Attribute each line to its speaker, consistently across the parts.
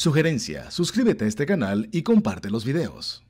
Speaker 1: Sugerencia, suscríbete a este canal y comparte los videos.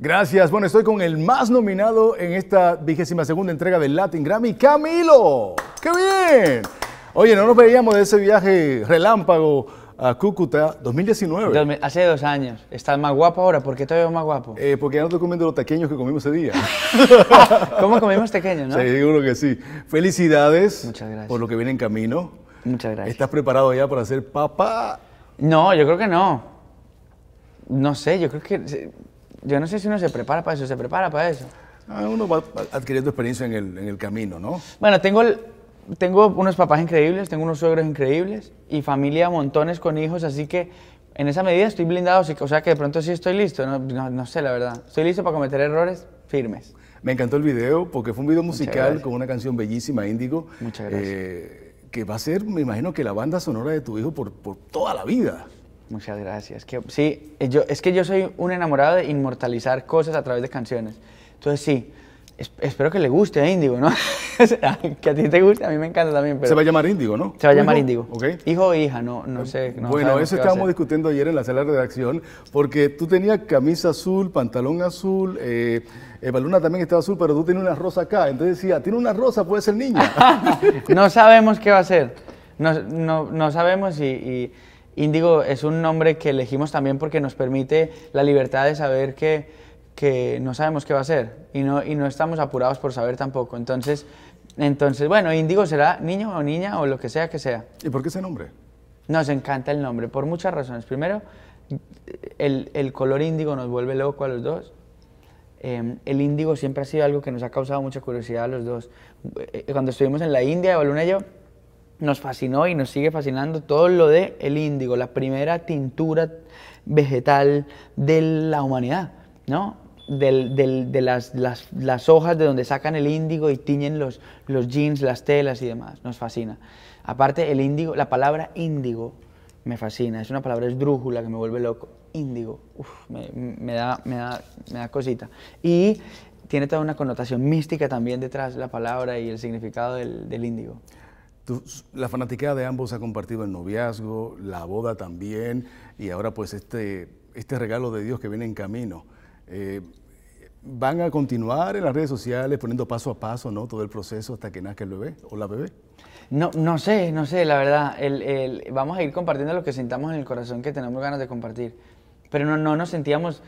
Speaker 1: Gracias. Bueno, estoy con el más nominado en esta vigésima segunda entrega del Latin Grammy, Camilo. ¡Qué bien! Oye, no nos veíamos de ese viaje relámpago a Cúcuta 2019.
Speaker 2: Hace dos años.
Speaker 1: ¿Estás más guapo ahora? ¿Por qué te más guapo? Eh, porque ya no te comiendo los taqueños que comimos ese día. ¿Cómo comimos taqueños, no? Seguro que sí. Felicidades. Muchas gracias. Por lo que viene en camino. Muchas gracias. ¿Estás preparado ya para ser papá? No, yo creo que no.
Speaker 2: No sé, yo creo que... Yo no sé si uno se prepara para eso, se prepara para eso. Ah, uno va
Speaker 1: adquiriendo experiencia en el, en el camino, ¿no?
Speaker 2: Bueno, tengo el, tengo unos papás increíbles, tengo unos suegros increíbles y familia montones con hijos, así que en esa medida estoy blindado, o sea que de pronto sí estoy listo, no, no, sé la verdad. Estoy listo para cometer errores firmes.
Speaker 1: Me encantó el video porque fue un video musical con una canción bellísima, Índigo. Eh, que va a ser, me imagino que la banda sonora de tu hijo por, por toda la vida. Muchas gracias. Que, sí,
Speaker 2: eh, yo, es que yo soy un enamorado de inmortalizar cosas a través de canciones. Entonces sí,
Speaker 1: espero que le guste a
Speaker 2: Índigo, ¿no? que a ti te guste, a mí me
Speaker 1: encanta también. Se va a llamar Índigo, ¿no? Se va a llamar Índigo.
Speaker 2: Hijo o hija, no, no sé. bueno, eso estábamos
Speaker 1: discutiendo ayer en la sala de redacción, porque tú tenías camisa azul, pantalón azul, eh, Evaluna eh, también estaba azul, pero tú tienes una rosa acá. Entonces decía, tiene una rosa, puede ser niño no sabemos qué va a ser.
Speaker 2: No, sabemos y, y Índigo es un nombre que elegimos también porque nos permite la libertad de saber que que no sabemos qué va a ser y no, y no estamos apurados por saber tampoco. Entonces, entonces bueno, Índigo será niño o niña o lo que sea que sea. ¿Y por qué ese nombre? Nos encanta el nombre, por muchas razones. Primero, el, el color índigo nos vuelve loco a los dos. Em, el índigo siempre ha sido algo que nos ha causado mucha curiosidad a los dos. Eh, eh, cuando estuvimos en la India, Luna y yo, nos fascinó y nos sigue fascinando todo lo de el índigo, la primera tintura vegetal de la humanidad, ¿no? del, de las, hojas de donde sacan el índigo y tiñen los, jeans, las telas y demás. Nos fascina. Aparte, el índigo, la palabra índigo me fascina. Es una palabra esdrújula que me vuelve loco. Índigo. me, da, cosita. Y tiene toda una connotación
Speaker 1: mística también detrás la palabra y el significado del, del índigo. la fanaticada de ambos ha compartido el noviazgo, la boda también, y ahora pues este, este regalo de Dios que viene en camino. Eh, ¿Van a continuar en las redes sociales poniendo paso a paso ¿no? todo el proceso hasta que nazca el bebé o la bebé? No, no sé, no sé,
Speaker 2: la verdad. El, el, vamos a ir compartiendo lo que sintamos en el corazón que tenemos ganas de compartir. Pero no, no nos sentíamos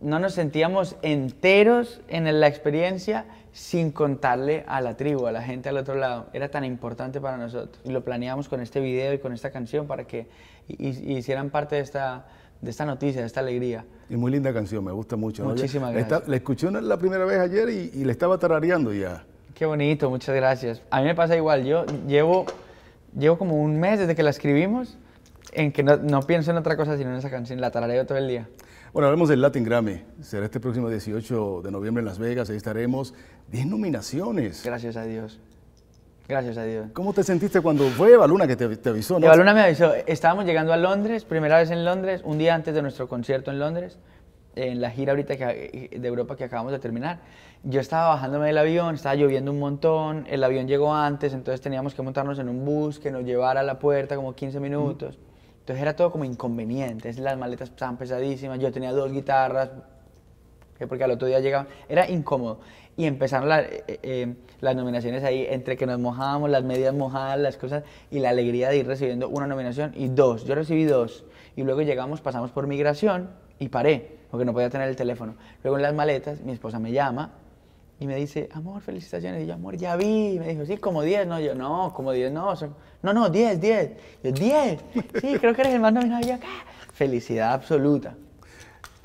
Speaker 2: no nos sentíamos enteros en la experiencia sin contarle a la tribu, a la gente al otro lado. Era tan importante para nosotros. Y lo planeamos con este video y con esta canción para que y, hicieran parte de esta, de esta noticia, de esta alegría.
Speaker 1: Y muy linda canción, me gusta mucho. Muchísimas gracias. la escuché la primera vez ayer y, y, le estaba tarareando ya.
Speaker 2: Qué bonito, muchas gracias. A mí me pasa igual, yo llevo, llevo como un mes desde que la escribimos en que no, no pienso en otra cosa sino en esa canción, la tarareo
Speaker 1: todo el día. Bueno, hablemos del Latin Grammy. Será este próximo 18 de noviembre en Las Vegas, ahí estaremos. 10 nominaciones. Gracias a Dios. Gracias a Dios. ¿Cómo te sentiste cuando fue Baluna que te, avisó? Baluna me
Speaker 2: avisó. Estábamos llegando a Londres, primera vez en Londres, un día antes de nuestro concierto en Londres, en la gira ahorita eh, de Europa que acabamos de terminar. Yo estaba bajándome del avión, estaba lloviendo un montón, el avión llegó antes, entonces teníamos que montarnos en un bus que nos llevara a la puerta como 15 minutos. Entonces era todo como inconveniente, las maletas estaban pesadísimas, yo tenía dos guitarras, porque al otro día llegaba, era incómodo. Y empezaron eh, eh, eh, las nominaciones ahí, entre que nos mojábamos, las medias mojadas, las cosas, y la alegría de ir recibiendo una nominación y dos. Yo recibí dos. Y luego llegamos, pasamos por migración y paré, porque no podía tener el teléfono. Luego en las maletas, mi esposa me llama y me dice, amor, felicitaciones. Y yo, amor, ya vi. Y me dijo, sí, como 10. No, yo, no, como 10, no. No, no, 10, 10. Yo, 10. Sí, creo que eres el más nominado. Y
Speaker 1: felicidad absoluta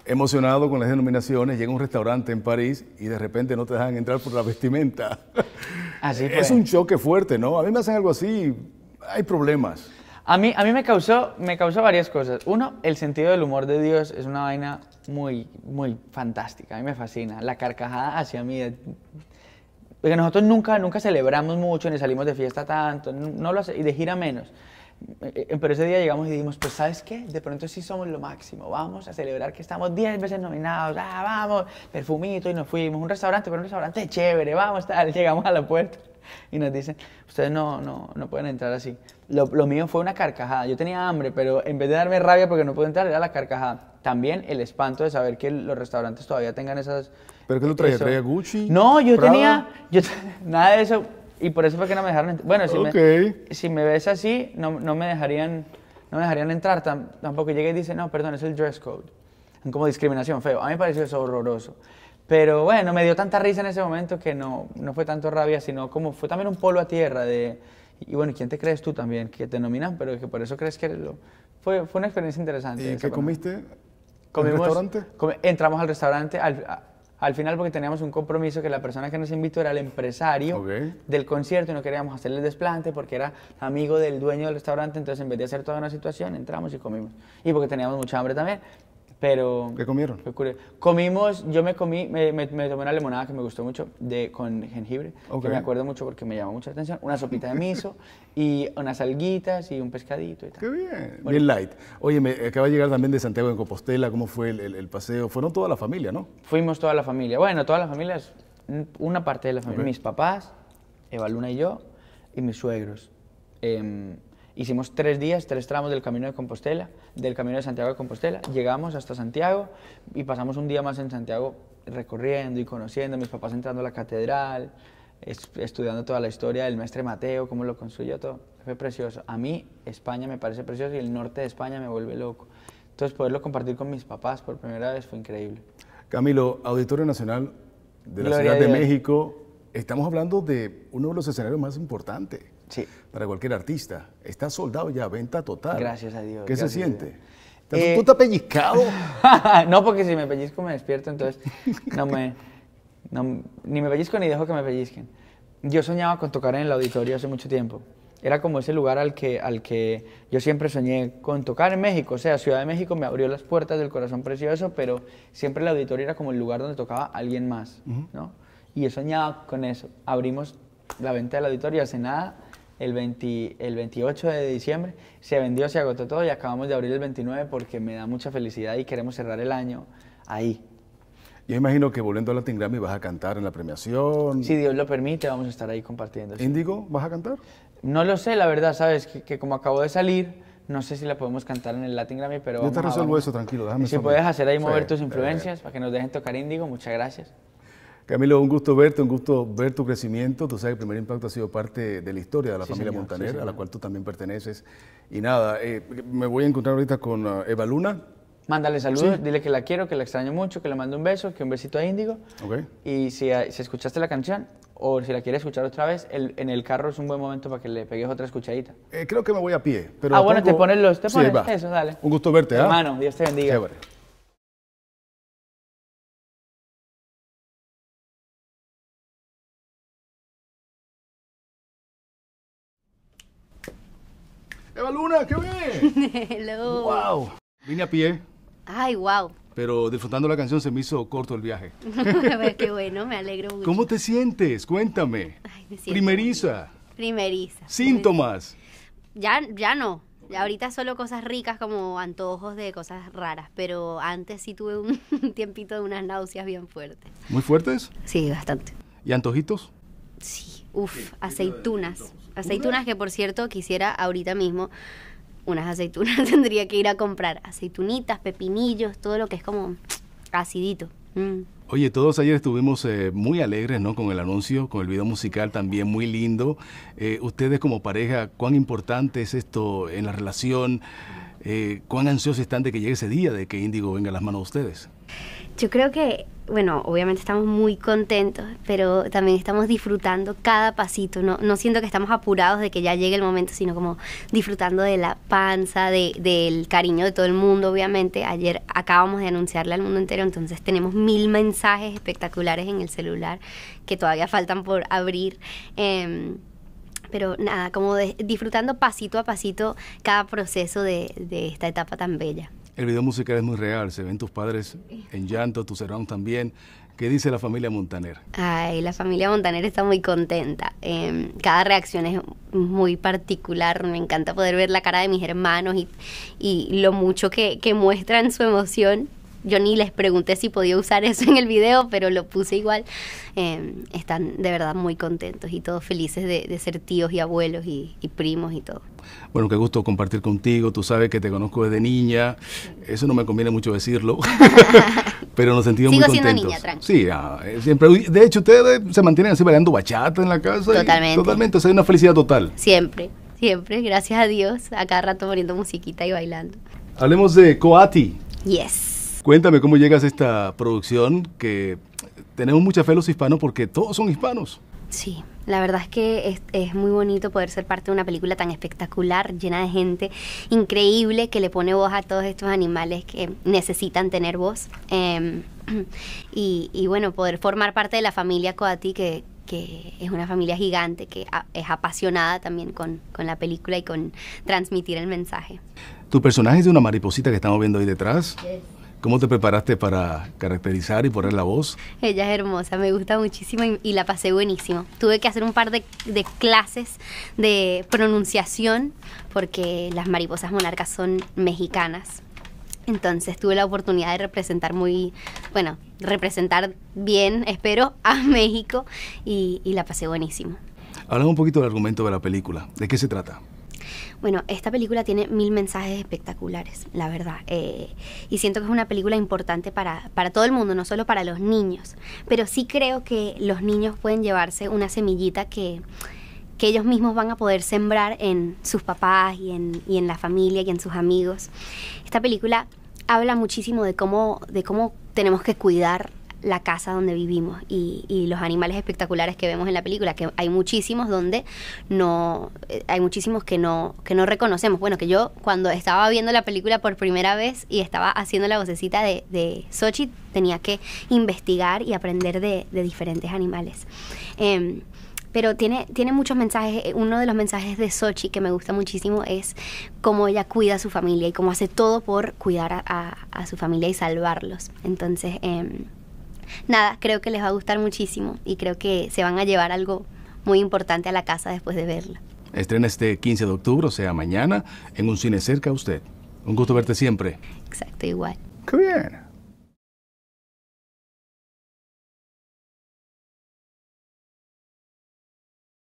Speaker 1: emocionado con las denominaciones, llega un restaurante en París y de repente no te dejan entrar por la vestimenta. Así Es un choque fuerte, ¿no? A mí me hacen algo así, hay problemas.
Speaker 2: A mí, a mí me, causó, me causó varias cosas. Uno, el sentido del humor de Dios es una vaina muy, muy fantástica. A mí me fascina. La carcajada hacia mí. Porque nosotros nunca, nunca celebramos mucho, ni salimos de fiesta tanto, no lo hace, y de gira menos. Eh, eh, pero ese día llegamos y dijimos, pues sabes qué, de pronto sí somos lo máximo, vamos a celebrar que estamos 10 veces nominados, ah, vamos, perfumito y nos fuimos, un restaurante, pero un restaurante chévere, vamos, tal, llegamos a la puerta y nos dicen, ustedes no, no, no pueden entrar así. Lo, mío fue una carcajada, yo tenía hambre, pero en vez de darme rabia porque no puedo entrar, era la carcajada. También el espanto de saber que los restaurantes todavía tengan esas...
Speaker 1: ¿Pero qué lo traía? ¿Traía Gucci? No,
Speaker 2: yo tenía, yo, nada de eso, y por eso fue que no me dejaron Bueno, si, me, si me ves así, no, no, me dejarían, no dejarían entrar. Tan, tampoco llegué y dice, no, perdón, es el dress code. Como discriminación, feo. A mí me pareció eso horroroso. Pero bueno, me dio tanta risa en ese momento que no, no fue tanto rabia, sino como fue también un polo a tierra de... Y bueno, ¿quién te crees tú también? Que te nominan, pero que por eso crees que lo... Fue, fue una experiencia interesante. ¿Y qué comiste? ¿En ¿El restaurante? entramos al restaurante, al, al final porque teníamos un compromiso que la persona que nos invitó era el empresario del concierto y no queríamos hacerle desplante porque era amigo del dueño del restaurante, entonces en vez de hacer toda una situación entramos y comimos. Y porque teníamos mucha hambre también, pero... ¿Qué comieron? Comimos, yo me comí, me, tomé una limonada que me gustó mucho de, con jengibre, que me acuerdo mucho porque me llamó mucha atención, una sopita de miso y unas
Speaker 1: alguitas y un pescadito y tal. ¡Qué bien! Bien light. Oye, me acaba de llegar también de Santiago en Compostela, ¿cómo fue el, paseo? Fueron toda la familia, ¿no? Fuimos toda la familia. Bueno, toda la familia es
Speaker 2: una parte de la familia. Mis papás, Eva Luna y yo, y mis suegros. Em, Hicimos tres días, tres tramos del Camino de Compostela, del Camino de Santiago de Compostela. Llegamos hasta Santiago y pasamos un día más en Santiago recorriendo y conociendo, mis papás entrando a la catedral, estudiando toda la historia del maestre Mateo, cómo lo construyó todo. Fue precioso. A mí España me parece precioso y el norte de España me vuelve loco. Entonces poderlo compartir con mis papás por primera vez fue increíble.
Speaker 1: Camilo, Auditorio Nacional de la Ciudad de México, estamos hablando de uno de los escenarios más importantes sí. para cualquier artista. Está soldado ya, venta total. Gracias a Dios. ¿Qué se siente? ¿Tú estás eh, pellizcado?
Speaker 2: no, porque si me pellizco me despierto, entonces no me, no, ni me pellizco ni dejo que me pellizquen. Yo soñaba con tocar en el auditorio hace mucho tiempo. Era como ese lugar al que, al que yo siempre soñé con tocar en México. O sea, Ciudad de México me abrió las puertas del corazón precioso, pero siempre el auditorio era como el lugar donde tocaba alguien más, ¿no? Y yo soñaba con eso. Abrimos la venta del auditorio hace nada el, el 28 de diciembre, se vendió, se agotó todo y acabamos de abrir el 29 porque me da mucha felicidad y queremos cerrar el año ahí.
Speaker 1: Yo imagino que volviendo a Latin Grammy vas a cantar en la
Speaker 2: premiación. Si Dios lo permite, vamos a estar ahí compartiendo. ¿Indigo vas a cantar? No lo sé, la verdad, sabes, que, como acabo de salir, no sé si la podemos cantar en el Latin Grammy, pero. Yo te resuelvo eso,
Speaker 1: tranquilo, déjame Si puedes hacer
Speaker 2: ahí mover tus eh, influencias para que nos dejen tocar Indigo, muchas gracias.
Speaker 1: Camilo, un gusto verte, un gusto ver tu crecimiento. Tú sabes que el primer impacto ha sido parte de la historia de la familia Montaner, a la cual tú también perteneces. Y nada, eh, me voy a encontrar ahorita con eh, Eva Luna. Mándale saludos, dile
Speaker 2: que la quiero, que la extraño mucho, que le mando un beso, que un besito a Índigo.
Speaker 1: Okay. Y si, ah, escuchaste
Speaker 2: la canción o si la quieres escuchar otra vez, en el carro es un buen momento para que le pegues otra escuchadita. Eh,
Speaker 1: creo que me voy a pie. Pero ah, bueno, te pones los, te pones dale. Un gusto verte, ¿ah? Hermano, Dios te bendiga.
Speaker 3: Eva Luna, ¿qué bien! Hello. ¡Wow! Vine a pie. Ay, wow.
Speaker 1: Pero disfrutando la canción se me hizo corto el viaje.
Speaker 3: Qué bueno, me alegro mucho. ¿Cómo
Speaker 1: te sientes? Cuéntame.
Speaker 3: Ay, me siento Primeriza. Primeriza. Síntomas. Ya, ya no. Ahorita solo cosas ricas como antojos de cosas raras, pero antes sí tuve un tiempito de unas náuseas bien fuertes. ¿Muy fuertes? Sí, bastante.
Speaker 1: ¿Y antojitos? Sí,
Speaker 3: uff, aceitunas. Aceitunas que, por cierto, quisiera ahorita mismo unas aceitunas. Tendría que ir a comprar aceitunitas, pepinillos, todo lo que es como acidito. Mm.
Speaker 1: Oye, todos ayer estuvimos eh, muy alegres, ¿no? Con el anuncio, con el video musical también muy lindo. Eh, ustedes como pareja, ¿cuán importante es esto en la relación? Eh, ¿Cuán ansiosos están de que llegue ese día de que Índigo venga a las manos de ustedes?
Speaker 3: Yo creo que bueno, obviamente estamos muy contentos, pero también estamos disfrutando cada pasito. No, no siento que estamos apurados de que ya llegue el momento, sino como disfrutando de la panza, de, del cariño de todo el mundo, obviamente. Ayer acabamos de anunciarle al mundo entero, entonces tenemos mil mensajes espectaculares en el celular que todavía faltan por abrir. Em, pero nada, como disfrutando pasito a pasito cada proceso de esta etapa tan bella.
Speaker 1: El video musical es muy real, se ven tus padres en llanto, tus hermanos también. ¿Qué dice la familia Montaner?
Speaker 3: Ay, la familia Montaner está muy contenta. Em, cada reacción es muy particular. Me encanta poder ver la cara de mis hermanos y, y lo mucho que, que muestran su emoción yo ni les pregunté si podía usar eso en el video, pero lo puse igual. Eh, están de verdad muy contentos y todos felices de, ser tíos y abuelos y, primos y todo.
Speaker 1: Bueno, qué gusto compartir contigo. Tú sabes que te conozco desde niña. Eso no me conviene mucho decirlo, pero nos sentimos Sigo muy contentos. Siendo niña, tranquilo Sí, ah, eh, siempre. De hecho, ustedes se mantienen así bailando bachata en la casa. Totalmente. Totalmente. O sea, hay una felicidad total.
Speaker 3: Siempre, siempre. Gracias a Dios. A cada rato poniendo musiquita y bailando.
Speaker 1: Hablemos de Coati. Yes. Cuéntame cómo llegas a esta producción que tenemos mucha fe los hispanos porque todos son hispanos. Sí,
Speaker 3: la verdad es que es, muy bonito poder ser parte de una película tan espectacular, llena de gente increíble que le pone voz a todos estos animales que necesitan tener voz. Em, y, bueno, poder formar parte de la familia Coati, que, que es una familia gigante, que es apasionada también con, la película y con transmitir el mensaje.
Speaker 1: Tu personaje es de una mariposita que estamos viendo ahí detrás. ¿Cómo te preparaste para caracterizar y poner la voz?
Speaker 3: Ella es hermosa, me gusta muchísimo y, la pasé buenísimo. Tuve que hacer un par de, clases de pronunciación porque las mariposas monarcas son mexicanas. Entonces tuve la oportunidad de representar muy, bueno, representar bien, espero, a México y, y la pasé buenísimo.
Speaker 1: Hablamos un poquito del argumento de la película. ¿De qué se trata?
Speaker 3: Bueno, esta película tiene mil mensajes espectaculares, la verdad. Eh, y siento que es una película importante para, todo el mundo, no solo para los niños. Pero sí creo que los niños pueden llevarse una semillita que ellos mismos van a poder sembrar en sus papás y en, la familia y en sus amigos. Esta película habla muchísimo de cómo, de cómo tenemos que cuidar la casa donde vivimos y, los animales espectaculares que vemos en la película, que hay muchísimos donde no, eh, hay muchísimos que no, que no reconocemos. Bueno, que yo cuando estaba viendo la película por primera vez y estaba haciendo la vocecita de, Sochi, tenía que investigar y aprender de, diferentes animales. Em, pero tiene, tiene muchos mensajes. Eh, uno de los mensajes de Sochi que me gusta muchísimo es cómo ella cuida a su familia y cómo hace todo por cuidar a, su familia y salvarlos. Entonces, em, nada, creo que les va a gustar muchísimo y creo que se van a llevar algo muy importante a la casa después de verla.
Speaker 1: Estrena este 15 de octubre, o sea, mañana, en un cine cerca a usted. Un gusto verte siempre. Exacto, igual. Qué bien.